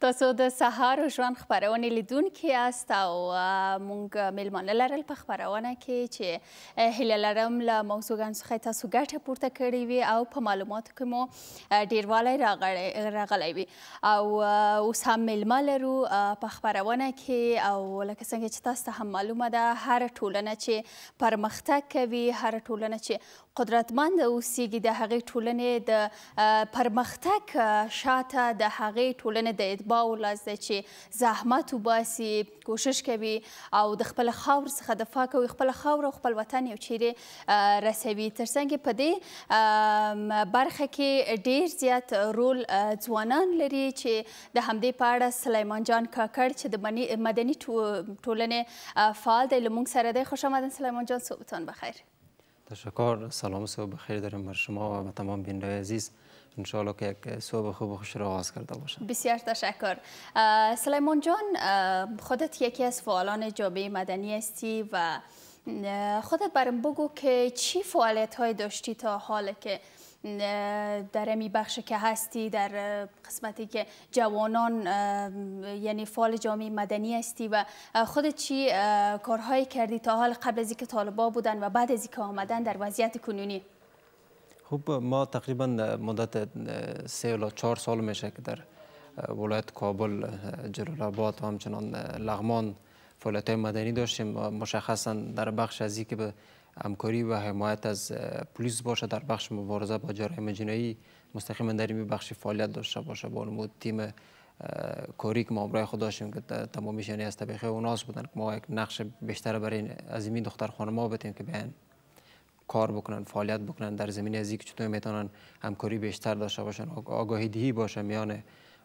تاسو د سهار ژوند خبرونه لیدونکو یاست او مونږ میلمانه لرل په خبرونه کې چې هله لرم له موضوعګان څخه تاسو ګټه پورته کړې وي او په معلوماتو کې مو ډیروالی راغلی وي او اوس هم میلمه لرو په خبرونه کې او لکه څنګه چې تاسو ته هم معلومه ده هر ټولنه چې پرمختګ کوي هر ټولنه چې قدرتمند اوسیږي د هغې ټولنې د پرمختګ شاته د هغې ټولنې د با ولس دی چې زحمت وباسي کوشش کوي او د خپل خاور څخه دفاع کوي خپل خاور او خپل وطن یو چیرې رسوي ترڅنګ په دې برخه کې ډیر زیات رول ځوانان لري چې د همدې په اړه سلیمان جان کاکړ چې د مدني ټولنې فعال دی لمونږ سره دی خوش آمدین سلیمان جان صبحتان بخیر تشکر سلام صبح بخیر داریم بر شما و تمام بینندگان عزیز انشاءالله که یک صبح خوب و خوش را آغاز کرده باشه بسیار تشکر سلیمان جان خودت یکی از فعالان جامعه مدنی هستی و خودت برم بگو که چی فعالیت های داشتی تا حال که در امی بخش که هستی در قسمتی که جوانان یعنی فعال جامعه مدنی هستی و خودت چی کارهایی کردی تا حال قبل از اینکه طالبا بودن و بعد از اینکه آمدن در وضعیت کنونی خوب ما تقریبا مدت سه یا چهار سال میشه که در ولایت کابل جلال آباد و همچنان لغمان فعالیت مدنی داشتیم مشخصا در بخش از که به همکاری و حمایت از پلیس باشه در بخش مبارزه با جرایم جنایی مستقیما در این بخش فعالیت داشته باشه با نمود تیم کاری که ما برای خود داشتیم که تمامیش یعنی از طبقه اوناس بودن که ما یک نقش بیشتر برای از این دختر خانم ما بتیم که بین کار بکنن فعالیت بکنن در زمینه از اینکه چطور میتونن همکاری بیشتر داشته باشن آگاهی دهی باشه میان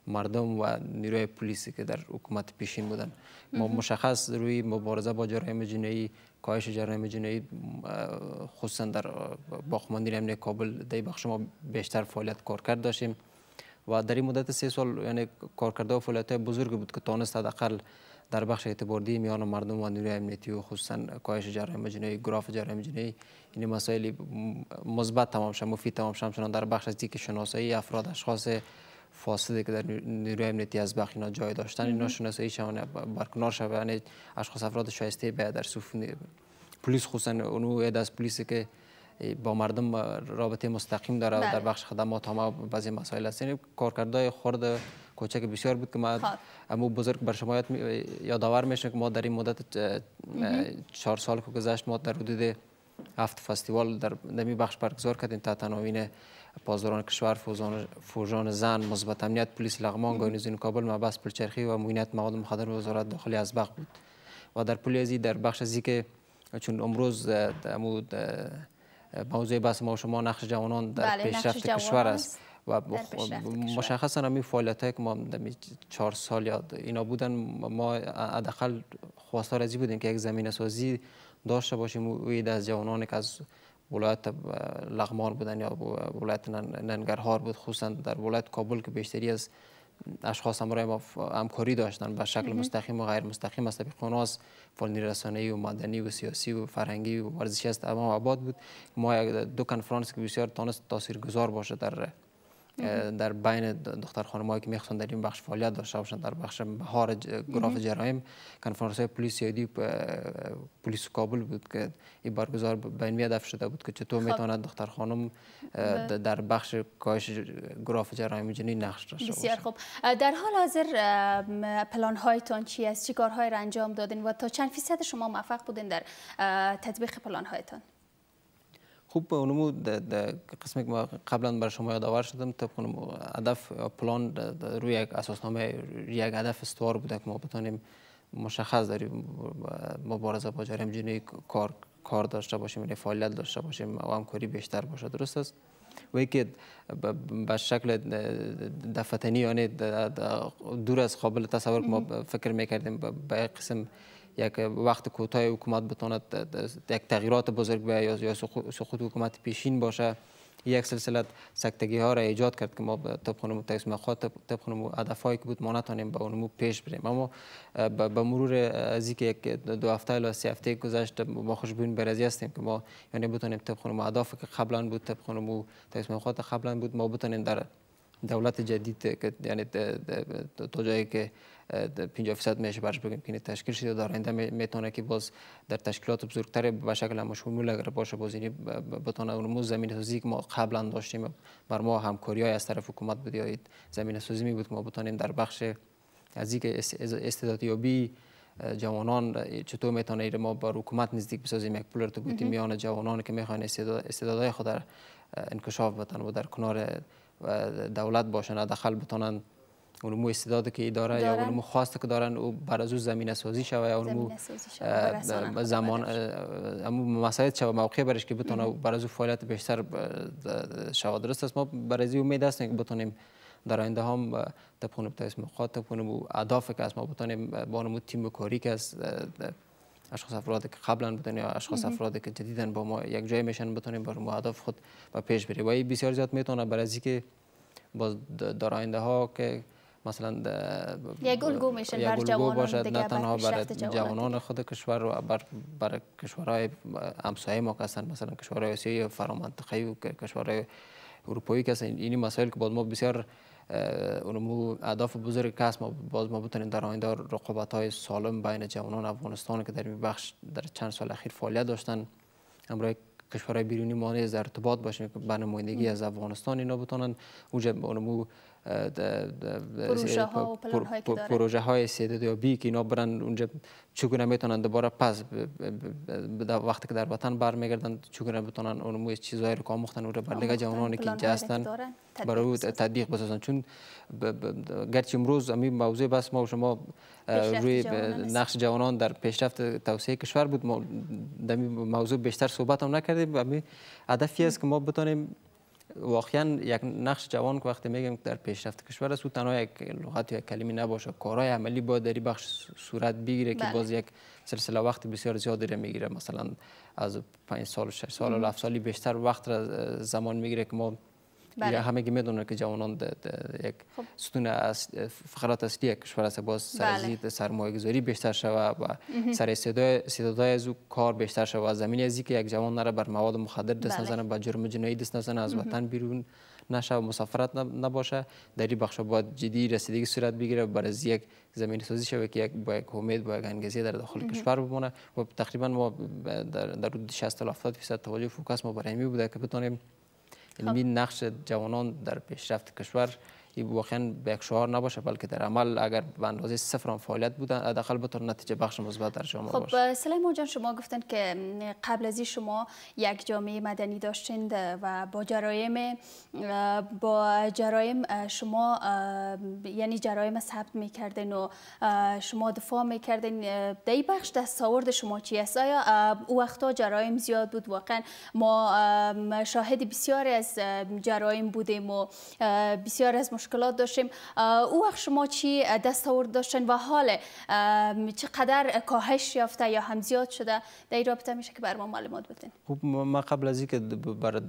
مردم و نیروی پلیسی که در حکومت پیشین بودن ما مشخص روی مبارزه با جرایم جنایی کاهش جرایم جنایی خصوصا در باقماندین امنیه کابل در بخش ما بیشتر فعالیت کار کرد داشتیم و در این مدت سه سال یعنی کارکرده و فعالیت بزرگ بود که تانست حداقل در بخش اعتباردی میان مردم و نیروی امنیتی و خصوصا کاهش جرایم جنایی گراف جرایم جنایی این مسایل مثبت تمام شد مفید تمام شد همچنان در بخش از که شناسایی افراد اشخاص فاسده که در نیروی امنیتی از بخش اینا جای داشتن اینا شناسایی شون برکنار شوه یعنی اشخاص افراد شایسته به در صف پلیس خصوصا اونو از پلیس که با مردم رابطه مستقیم داره در بله. بخش خدمات همه بعضی مسائل هست یعنی کارکردهای خرد کوچک بسیار بود که ما خب. امو بزرگ بر شما یادآور میشه که ما در این مدت چهار سال که گذشت ما در حدود هفت فستیوال در نمی بخش برگزار کردیم تا تنوین پازداران کشور فوجان زن مثبت امنیت پلیس لغمان گاینوزین کابل بس چرخی و موینت مواد مخدر وزارت داخلی از بود و در پلیزی در بخش زی که چون امروز امو موضوع بحث ما شما نقش جوانان در بله، پیشرفت کشور است و مشخصا همین فعالیت که ما در چهار سال یاد اینا بودن ما حداقل خواستار ازی بودیم که یک زمین سازی داشته باشیم و از جوانان که از ولایت لغمان بودن یا ولایت ننگرهار بود خصوصا در ولایت کابل که بیشتری از اشخاص همراه ما همکاری داشتن به شکل مستقیم و غیر مستقیم از طبیق از فعالین رسانه‌ای و مدنی و سیاسی و فرهنگی و ورزشی است اما آباد بود ما دو کنفرانس که بسیار تانست تاثیرگذار باشه در در بین دختر خانمایی که میخوان در این بخش فعالیت داشته باشند در بخش مهار گراف جرایم کنفرانس های پلیس یادی پلیس کابل بود که این برگزار بین هدف شده بود که چطور خب. میتواند دختر خانم بله. در بخش کاش گراف جرایم جنی نقش داشته بسیار خوب در حال حاضر پلان هایتان چی است چی کارهای را انجام دادین و تا چند فیصد شما موفق بودین در تطبیق پلان هایتان خوب اونمو قسمی که ما قبلا بر شما یادآور شدم طبق هدف پلان روی یک اساسنامه یک هدف استوار بوده که ما بتانیم مشخص داریم مبارزه با جرم جنی کار کار داشته باشیم یعنی فعالیت داشته باشیم و همکاری بیشتر باشه درست است و که به شکل دفتنی یعنی دور از قابل تصور که ما فکر میکردیم به قسم یک وقت کوتاه حکومت بتواند یک تغییرات بزرگ به یا سقوط حکومت پیشین باشه یک سلسله سکتگی ها را ایجاد کرد که ما به طبق نمو تصمیمات که بود ما نتانیم به اونمو پیش بریم اما به مرور از یک دو هفته الی سه هفته گذشت ما خوشبین برزی هستیم که ما یعنی بتانیم طبق نمو که قبلا بود طبق نمو خواد قبلا بود ما بتانیم در دولت جدید که یعنی تو جایی که 50 فیصد میشه برش بگیم که تشکیل شده در میتونه که باز در تشکیلات بزرگتر به شکل مشمول اگر باشه باز اینی بتونه اون زمین سازی که ما قبلا داشتیم بر ما همکاری های از طرف حکومت بود یا زمین سازی می که ما بتونیم در بخش از اینکه استعدادیابی جوانان چطور میتونه ایر ما با حکومت نزدیک بسازیم یک پول بودیم میان جوانان که میخوان استعدادهای خود در انکشاف بدن و در کنار و دولت باشن دخل اون اونمو استعداد که ای یا اونمو خواست که دارن او بر از او زمینه سازی شوه یا اون زمان امو مسایت شوه موقع برش که بتونه بر از او فعالیت بیشتر شوه درست است ما بر از امید هستیم که بتونیم در آینده هم تا به اسم خاطر بو اهداف که ما بتونیم با اونمو تیم کاری که اشخاص افرادی که قبلا بودن یا اشخاص افرادی که جدیدا با ما یک جای میشن بتونیم بر خود و پیش بریم و این بسیار زیاد میتونه برای که باز داراینده ها که مثلا یک الگو میشن بر جوانان باشد تنها بر جوانان خود کشور و بر, بر کشورهای همسایه ما که هستند مثلا کشورهای آسیایی فرامنطقه و کشورهای اروپایی که اینی این مسائل که با ما بسیار اونمو اهداف بزرگ که ما باز ما بتونیم در آینده رقابت های سالم بین جوانان افغانستان که در این بخش در چند سال اخیر فعالیت داشتن همراه کشورهای بیرونی ما نیز در ارتباط باشیم که به از افغانستان اینا بتونن اونجا اونمو پروژه های یا بی که اینا برن اونجا چگونه میتونن دوباره پس وقتی که در وطن برمیگردن چگونه بتونن اون موی چیزایی رو که آموختن او رو بر جوانانی که اینجا هستن برای او تدیق بسازن چون گرچه امروز امی موضوع بس ما و شما روی نقش جوانان در پیشرفت توسعه کشور بود ما در موضوع بیشتر صحبت هم نکردیم امی هدفی است که ما بتونیم واقعا یک نقش جوان که وقتی میگیم در پیشرفت کشور است او تنها یک لغت یا کلمی نباشه کارهای عملی باید در بخش صورت بگیره که بله. باز یک سلسله وقت بسیار زیادی را میگیره مثلا از پنج سال و سال و 7 سالی بیشتر وقت را زمان میگیره که ما یا بله. همه میدونن که جوانان ده یک خب. ستون از فقرات اصلی کشور است باز سرزید بله. سرمایه گذاری بیشتر شوه و سر استعدادهای از او کار بیشتر شوه زمین از که یک جوان نره بر مواد مخدر دست بله. نزنه جرم جنایی دست نزنه از وطن بیرون نشه و مسافرت نباشه در این بخش باید جدی رسیدگی صورت بگیره برای یک زمین سازی شوه که یک با یک امید با یک انگیزه در داخل کشور بمونه و تقریبا ما در, در 60 تا 70 درصد توجه فوکس ما برای می بوده که بتونیم علمی خب. نقش جوانان در پیشرفت کشور این واقعا به یک شعار نباشه بلکه در عمل اگر به اندازه صفر هم فعالیت بودن حداقل بتون نتیجه بخش مثبت در جامعه خب، سلیمان جان شما گفتن که قبل از شما یک جامعه مدنی داشتند و با جرایم با جرایم شما یعنی جرایم ثبت میکردین و شما دفاع میکردین در این بخش دستاورد شما چی است آیا او وقتا جرایم زیاد بود واقعا ما شاهد بسیاری از جرایم بودیم و بسیار از مشکلات داشتیم او وقت شما چی دستاورد داشتن و حال چقدر کاهش یافته یا هم زیاد شده در این رابطه میشه که بر ما معلومات بدین خب ما قبل از اینکه بر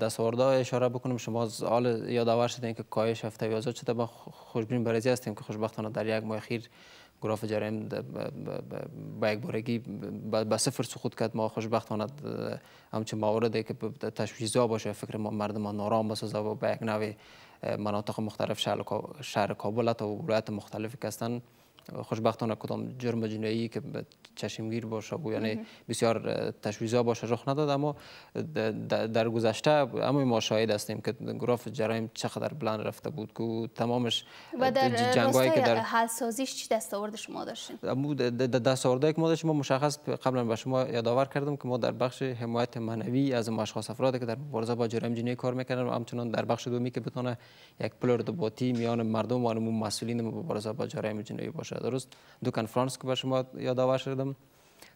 دستاوردها اشاره بکنم شما حال یادآور شدین که کاهش یافته یا زیاد شده ما خوشبین برای هستیم که خوشبختانه در یک ماه اخیر گراف جرایم با یک بارگی به صفر سقوط کرد ما خوشبختانه همچین مواردی که تشویزا باشه فکر مردمان نارام بسازه و به یک نوع مناطق مختلف شهر کابل تا ولایت مختلف که هستند خوشبختانه کدام جرم جنایی که چشمگیر باشه و یعنی بسیار تشویزا باشه رخ نداد اما در گذشته اما ما شاهد هستیم که گراف جرایم چقدر بلند رفته بود که تمامش و در که در حل سازیش چی دستاورد شما داشتین دستاوردی که ما داشتیم ما مشخص قبلا به شما یادآور کردم که ما در بخش حمایت معنوی از اشخاص افرادی که در مبارزه با جرایم جنایی کار میکنن و همچنان در بخش دومی که بتونه یک پل ارتباطی میان مردم و مسئولین مبارزه با جرایم جنایی باشه درست دو کنفرانس که به شما یادآور شدم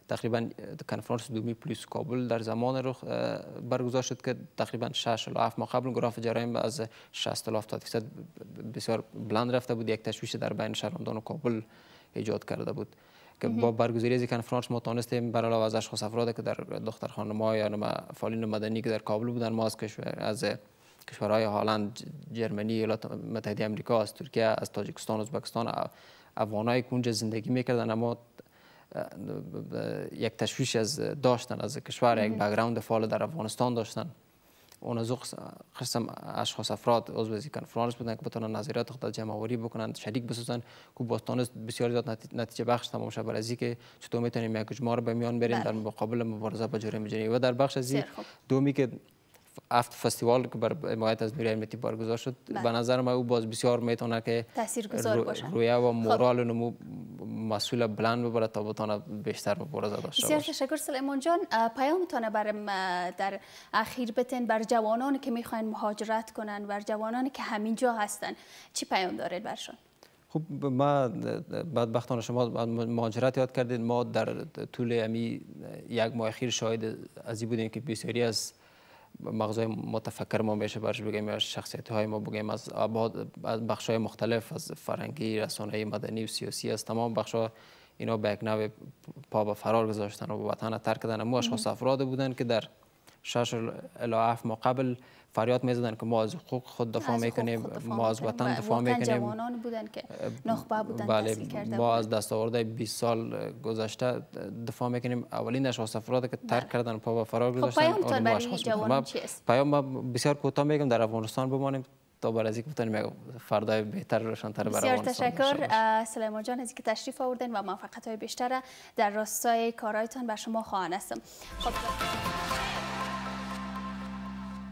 تقریبا کنفرانس دومی پلیس کابل در زمان رخ برگزار شد که تقریبا 6 الی ماه قبل گراف جرایم از 60 الی 70 بسیار بلند رفته بود یک تشویش در بین شهروندان کابل ایجاد کرده بود که با برگزاری از کنفرانس ما توانستیم بر علاوه از اشخاص افراد که در دختر خانم‌ها یا یعنی فعالین مدنی که در کابل بودن ما از کشور از کشورهای هلند، جرمنی، ایالات متحده آمریکا، از ترکیه، از تاجیکستان، ازبکستان که اونجا زندگی میکردن اما یک تشویش از داشتن از کشور یک بگراوند فعال در افغانستان داشتن اون از قسم اشخاص افراد عضو کنفرانس بودن که بتونن نظریات خود جمع آوری بکنن شریک بسازن که باستان بسیار زیاد نتیجه بخش تمام شد برای که چطور میتونیم یک اجماع رو به میان بریم بله. در مقابل مبارزه با جرم جنایی و در بخش از دومی که هفت فستیوال که بر حمایت از نوری امنیتی برگزار شد بله. به نظر من او باز بسیار میتونه که تاثیرگذار و خب. مورال نمو مسئول بلند ببره تا بتونه بیشتر مبارزه داشته باشه بسیار تشکر سلیمان جان پیامتان بر در اخیر بتن بر جوانان که میخواین مهاجرت کنن بر جوانان که همینجا هستن چی پیام دارید برشون خب ما بدبختانه شما مهاجرت یاد کردید ما در طول امی یک ماه اخیر شاهد ازی بودیم که بسیاری از مغزای متفکر ما میشه برش بگیم یا شخصیت های ما بگیم از بخش های مختلف از فرنگی رسانه مدنی و سیاسی از تمام بخش اینا به یک پا به فرار گذاشتن و به وطن ترک کردن اما اشخاص افراد بودن که در شش الا هفت ما قبل فریاد میزدن که ما از حقوق خود دفاع میکنیم ما از وطن دفاع میکنیم جوانان بودن که نخبه بودن بله ما از دستاورده 20 سال گذشته دفاع میکنیم اولین نشو افرادی که ترک بله. کردن پا به فرار خب گذاشتن پیام بسیار کوتاه میگم در افغانستان بمانیم تا بر از یک بتونیم فردا بهتر تر برای افغانستان بسیار تشکر سلیمان جان از اینکه تشریف آوردین و موفقیت های بیشتر در راستای کارایتان بر شما خواهان هستم خب